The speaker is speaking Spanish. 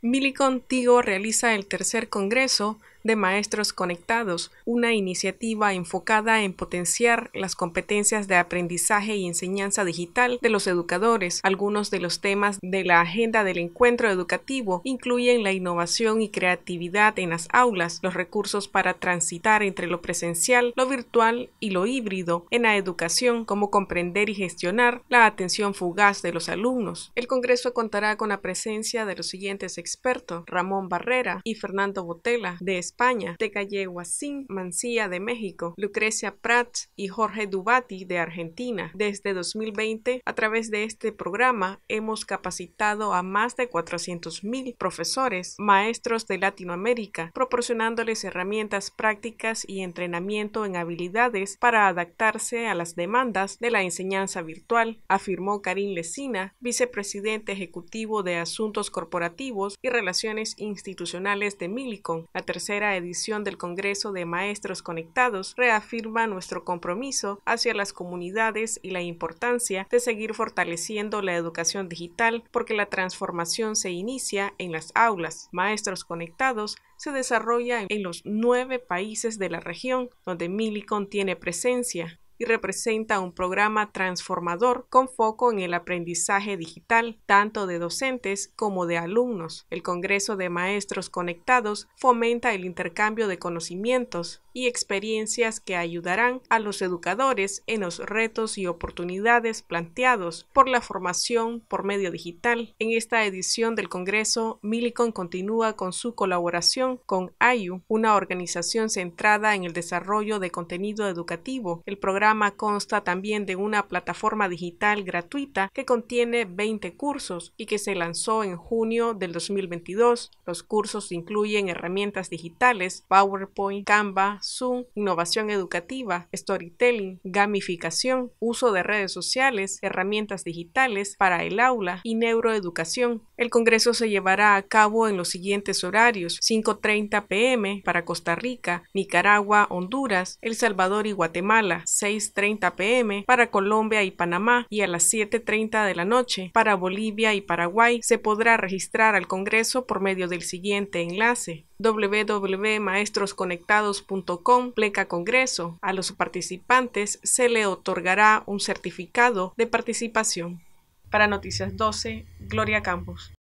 Mili Contigo realiza el tercer congreso de Maestros Conectados, una iniciativa enfocada en potenciar las competencias de aprendizaje y enseñanza digital de los educadores. Algunos de los temas de la agenda del encuentro educativo incluyen la innovación y creatividad en las aulas, los recursos para transitar entre lo presencial, lo virtual y lo híbrido en la educación, cómo comprender y gestionar la atención fugaz de los alumnos. El Congreso contará con la presencia de los siguientes expertos, Ramón Barrera y Fernando Botella, de España, Calle Guasín, Mancía de México, Lucrecia Prats y Jorge Dubati de Argentina. Desde 2020, a través de este programa, hemos capacitado a más de 400.000 profesores, maestros de Latinoamérica, proporcionándoles herramientas prácticas y entrenamiento en habilidades para adaptarse a las demandas de la enseñanza virtual, afirmó Karim Lesina, vicepresidente ejecutivo de Asuntos Corporativos y Relaciones Institucionales de Milicon, la tercera edición del Congreso de Maestros Conectados reafirma nuestro compromiso hacia las comunidades y la importancia de seguir fortaleciendo la educación digital porque la transformación se inicia en las aulas. Maestros Conectados se desarrolla en los nueve países de la región donde Millicon tiene presencia y representa un programa transformador con foco en el aprendizaje digital, tanto de docentes como de alumnos. El Congreso de Maestros Conectados fomenta el intercambio de conocimientos y experiencias que ayudarán a los educadores en los retos y oportunidades planteados por la formación por medio digital. En esta edición del Congreso, Millicon continúa con su colaboración con AYU, una organización centrada en el desarrollo de contenido educativo. El programa consta también de una plataforma digital gratuita que contiene 20 cursos y que se lanzó en junio del 2022. Los cursos incluyen herramientas digitales, PowerPoint, Canva, Zoom, innovación educativa, storytelling, gamificación, uso de redes sociales, herramientas digitales para el aula y neuroeducación. El Congreso se llevará a cabo en los siguientes horarios 5.30 pm para Costa Rica, Nicaragua, Honduras, El Salvador y Guatemala, 30 pm para Colombia y Panamá y a las 7.30 de la noche para Bolivia y Paraguay se podrá registrar al Congreso por medio del siguiente enlace www.maestrosconectados.com pleca Congreso. A los participantes se le otorgará un certificado de participación. Para Noticias 12, Gloria Campos.